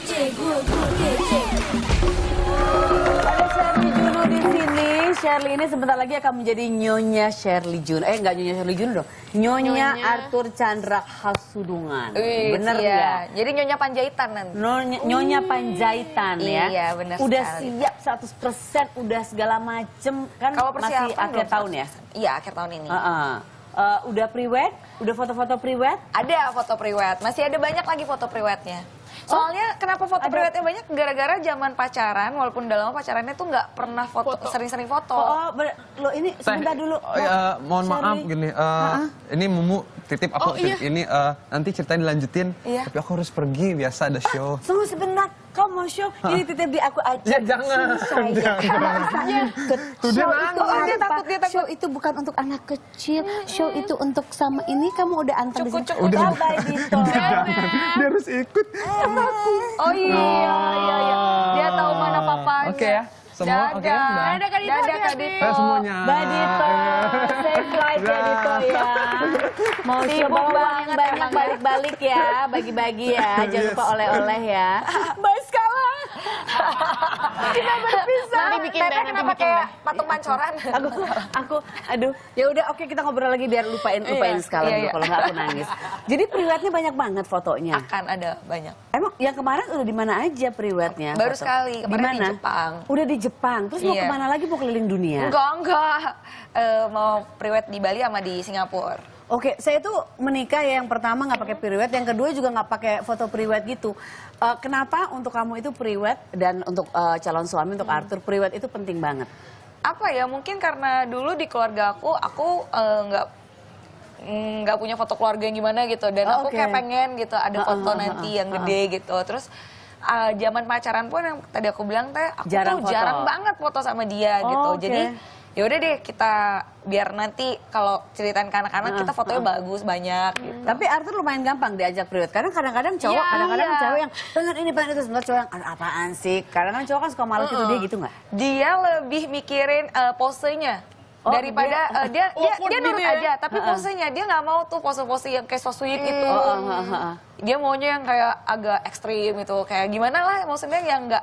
kece, gue gue kece. Ada Shirley Juno di sini. ini sebentar lagi akan menjadi nyonya Shirley Jun. Eh nggak nyonya Shirley Juno dong. Nyonya, nyonya. Arthur Chandra Hasudungan. Wih, bener iya. ya. Jadi nyonya Panjaitan nanti. Nyonya, nyonya Panjaitan ya. Iya bener Udah sekali. siap 100% udah segala macem kan Kalo masih akhir tahun ya? Iya akhir tahun ini. Uh -uh. Uh, udah priwet? Udah foto-foto priwet? Ada foto priwet. Masih ada banyak lagi foto priwetnya. Soalnya oh, kenapa foto ada... banyak gara-gara zaman pacaran walaupun dalam pacarannya tuh nggak pernah foto sering-sering foto. foto. Oh, lo ini sebentar dulu. Oh, ya, mohon Sorry. maaf gini. Uh, ini Mumu titip aku oh, iya. ini uh, nanti ceritanya dilanjutin. Iya. Tapi aku harus pergi biasa ada ah, show. Ah, tunggu sebentar, kau mau show? Ini titip di aku aja. Ya jangan. Susah, ya. jangan. Ya. Tuh dia takut, dia takut. Show itu bukan untuk anak kecil. Show itu untuk sama ini kamu udah antar cukup, cukup. Udah. Bye Dia, dia harus ikut. Oh iya, iya, iya. Dia tahu mana papanya. Oke okay, ya semua oke okay, mbak dadah kak Dito dadah kak Dito semuanya mbak Dito safe flight ya Dito ya mau coba uang banyak balik-balik ya bagi-bagi ya jangan lupa oleh-oleh ya mbak skala kita berpisah. Nanti bikin deh, nanti bikin deh. patung pancoran? Aku, aku, aduh. Ya udah, oke kita ngobrol lagi biar lupain iya, lupain iya, sekali iya, kalau nggak aku nangis. Jadi priwetnya banyak banget fotonya. Akan ada banyak. Emang yang kemarin udah di mana aja priwetnya? Baru foto? sekali kemarin dimana? di Jepang. Udah di Jepang. Terus iya. mau kemana lagi? Mau keliling dunia? Enggak enggak. Uh, mau priwet di Bali sama di Singapura. Oke, saya itu menikah ya yang pertama nggak pakai priwet, yang kedua juga nggak pakai foto priwet gitu. Uh, kenapa untuk kamu itu priwet dan untuk uh, calon suami untuk hmm. Arthur priwet itu penting banget? Apa ya mungkin karena dulu di keluarga aku aku eh, nggak uh, nggak punya foto keluarga yang gimana gitu dan oh, aku kayak pengen gitu ada foto uh, nanti uh, nanti yang gede gitu terus uh, zaman pacaran pun yang tadi aku bilang teh aku jarang tuh foto. jarang banget foto sama dia gitu. oh, gitu okay. jadi ya udah deh kita biar nanti kalau ceritain ke anak-anak nah, kita fotonya nah. bagus banyak gitu. Hmm. Tapi Arthur lumayan gampang diajak period karena kadang-kadang cowok, iya, kadang-kadang ya, iya. cowok yang pengen ini pengen itu sebenarnya cowok yang apaan sih? Karena kan cowok kan suka malu uh -uh. itu dia gitu nggak? Dia lebih mikirin uh, posenya. Oh, daripada dia uh, dia oh, dia, dia nurut ya? aja tapi uh, posenya dia nggak mau tuh pose-pose yang kayak sosuit itu uh, dia maunya yang kayak agak ekstrim itu kayak gimana lah maksudnya yang nggak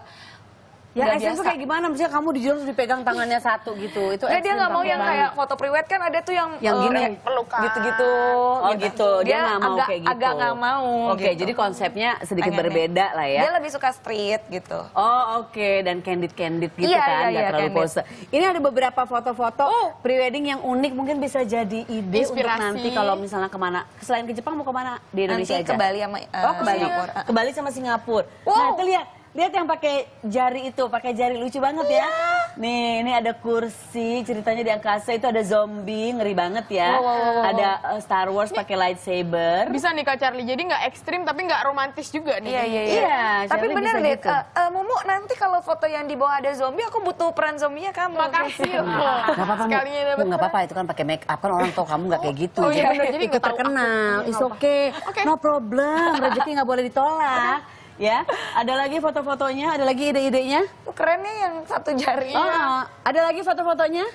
Ya gak SM tuh kayak gimana? Misalnya kamu di jurus dipegang tangannya satu gitu. Itu ya, dia nggak mau yang kayak foto priwet kan ada tuh yang yang eh, gini uh, pelukan gitu-gitu. Oh iya kan? gitu. gitu. Dia, nggak mau agak, kayak gitu. Agak nggak mau. Oke, okay, gitu. jadi konsepnya sedikit berbeda lah ya. Dia lebih suka street gitu. Oh oke okay. dan candid-candid gitu iya, kan, iya, nggak iya, terlalu candid. pose. Ini ada beberapa foto-foto oh. prewedding yang unik mungkin bisa jadi ide Inspirasi. untuk nanti kalau misalnya kemana. Selain ke Jepang mau kemana? Di Indonesia nanti aja. ke Bali sama uh, Oh ke Bali. Ke Bali sama Singapura. Nah, itu lihat Lihat yang pakai jari itu, pakai jari lucu banget ya. Iya. Nih, ini ada kursi, ceritanya di angkasa itu ada zombie, ngeri banget ya. Wow, wow, wow, ada uh, Star Wars pakai lightsaber. Bisa nih Kak Charlie, jadi nggak ekstrim tapi nggak romantis juga nih. Iya, iya, iya. iya tapi Charlie bener deh, gitu. uh, uh, Mumu nanti kalau foto yang di bawah ada zombie, aku butuh peran zombie-nya kamu. Makasih. Iya. Ah, nggak apa-apa, Mu. Nggak apa-apa, itu kan pakai make up, kan orang tau kamu nggak kayak gitu. Oh, iya, jadi itu terkenal, is okay. okay. No problem, rezeki nggak boleh ditolak ya. Ada lagi foto-fotonya, ada lagi ide-idenya. Keren nih yang satu jari. Oh, ada lagi foto-fotonya?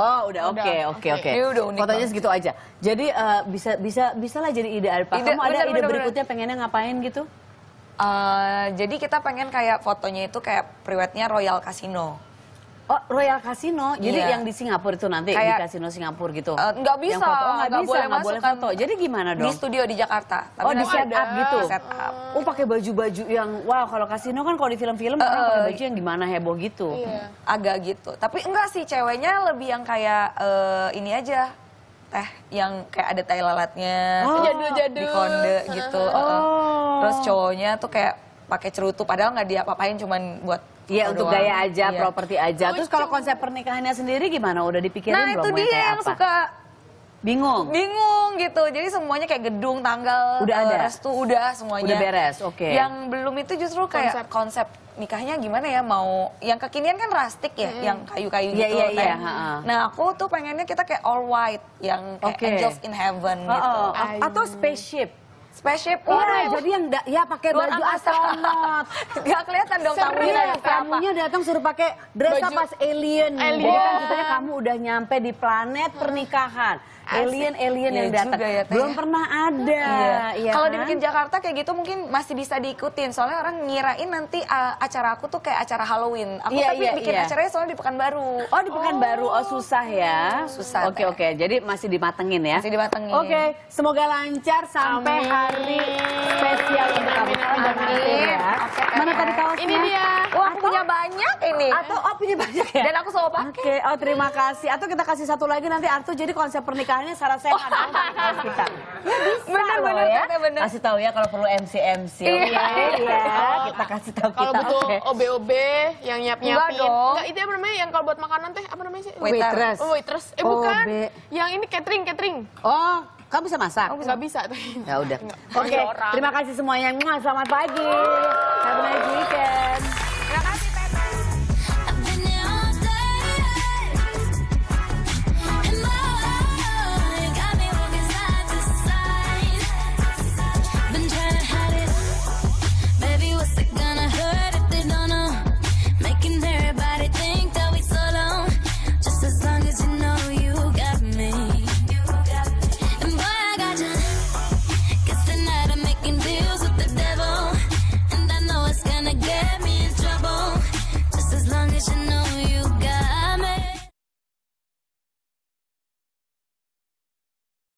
Oh, udah oke, oke, oke. Fotonya segitu aja. Jadi uh, bisa bisa bisalah jadi ide apa? Ide, Kamu ada bener, ide bener, berikutnya bener. pengennya ngapain gitu? Uh, jadi kita pengen kayak fotonya itu kayak priwetnya Royal Casino. Oh, Royal Casino. Jadi yeah. yang di Singapura itu nanti Kayak, di Casino Singapura gitu. Uh, nggak bisa, yang foto, oh, nggak, bisa, boleh nggak boleh foto. Kan Jadi gimana dong? Di studio di Jakarta. Tapi oh, di set up ada. gitu. Set up. Oh, pakai baju-baju yang wow, kalau kasino kan kalau di film-film uh, kan eh, orang eh. pakai baju yang gimana heboh gitu. Iya. Agak gitu. Tapi enggak sih ceweknya lebih yang kayak uh, ini aja teh yang kayak ada tai lalatnya, oh. jadul-jadul, di konde gitu. Oh. Uh, terus cowoknya tuh kayak pakai cerutu padahal nggak dia apa-apain cuman buat Iya untuk gaya aja, iya. properti aja. Terus kalau konsep pernikahannya sendiri gimana? Udah dipikirin nah, belum? Nah itu dia yang apa? suka bingung. Bingung gitu. Jadi semuanya kayak gedung, tanggal, udah eh, ada. restu udah semuanya. Udah beres. Oke. Okay. Yang belum itu justru kayak konsep, nikahnya gimana ya mau yang kekinian kan rustic ya, hmm. yang kayu-kayu yeah, gitu. Yeah, kan. yeah. Ha Nah, aku tuh pengennya kita kayak all white yang kayak okay. angels in heaven oh, Oh, atau spaceship Spaceship, waduh. Iya, jadi yang ya pakai baju astronot. Gak kelihatan dong kamu. ya, iya, Tamunya datang suruh pakai dress up pas alien. alien. Jadi kan katanya kamu udah nyampe di planet iya. pernikahan. Iya alien alien iya ya, yang datang ya, belum pernah ada iya. iya kalau kan? dibikin Jakarta kayak gitu mungkin masih bisa diikutin soalnya orang ngirain nanti uh, acara aku tuh kayak acara Halloween aku iya, tapi iya, bikin iya. acaranya soalnya di Pekanbaru oh di Pekanbaru oh. oh susah ya mm, susah oke oke jadi masih dimatengin ya masih dimatengin oke okay. semoga lancar sampai amin. hari spesial untuk kamu amin, ya. Okay, mana tadi kaosnya ini dia wah atau, punya banyak ini atau oh punya banyak ya dan aku selalu pakai okay. oh terima kasih atau kita kasih satu lagi nanti Artu jadi konsep pernikahan ini saran saya kan oh. kita. Ya bisa ya. Kasih tahu ya kalau perlu MC MC. Iya, iya. Kita kasih tahu kita. Kalau butuh OB-OB yang nyiap-nyiapin. Enggak dong. itu yang namanya yang kalau buat makanan teh apa namanya sih? Waitress. Oh, waitress. Eh bukan. Yang ini catering, catering. Oh, kamu bisa masak? Oh, nggak bisa. Ya udah. Oke, terima kasih semuanya. Selamat pagi. Happy night weekend.